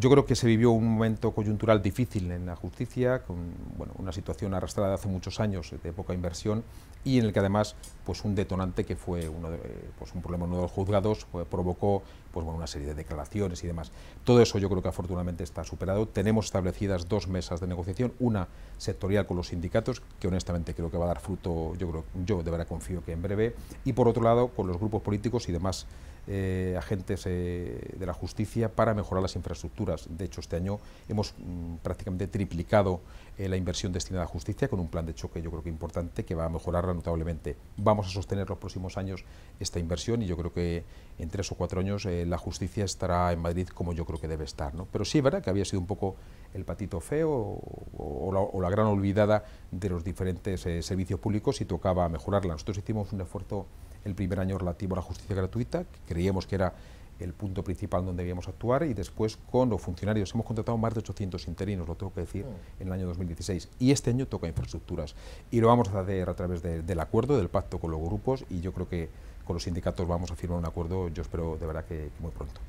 Yo creo que se vivió un momento coyuntural difícil en la justicia, con bueno, una situación arrastrada de hace muchos años eh, de poca inversión y en el que además pues un detonante que fue uno de, eh, pues un problema en de los juzgados pues, provocó pues, bueno, una serie de declaraciones y demás. Todo eso yo creo que afortunadamente está superado. Tenemos establecidas dos mesas de negociación, una sectorial con los sindicatos, que honestamente creo que va a dar fruto, yo, creo, yo de verdad confío que en breve, y por otro lado con los grupos políticos y demás eh, agentes eh, de la justicia para mejorar las infraestructuras. De hecho, este año hemos mm, prácticamente triplicado eh, la inversión destinada a justicia con un plan de choque yo creo que importante que va a mejorarla notablemente. Vamos a sostener los próximos años esta inversión y yo creo que en tres o cuatro años la justicia estará en Madrid como yo creo que debe estar. ¿no? Pero sí es verdad que había sido un poco el patito feo o o la gran olvidada de los diferentes eh, servicios públicos y tocaba mejorarla. Nosotros hicimos un esfuerzo el primer año relativo a la justicia gratuita, creíamos que era el punto principal donde debíamos actuar y después con los funcionarios. Hemos contratado más de 800 interinos, lo tengo que decir, mm. en el año 2016 y este año toca infraestructuras y lo vamos a hacer a través del acuerdo, del pacto con los grupos y yo creo que con los sindicatos vamos a firmar un acuerdo, yo espero de verdad que muy pronto.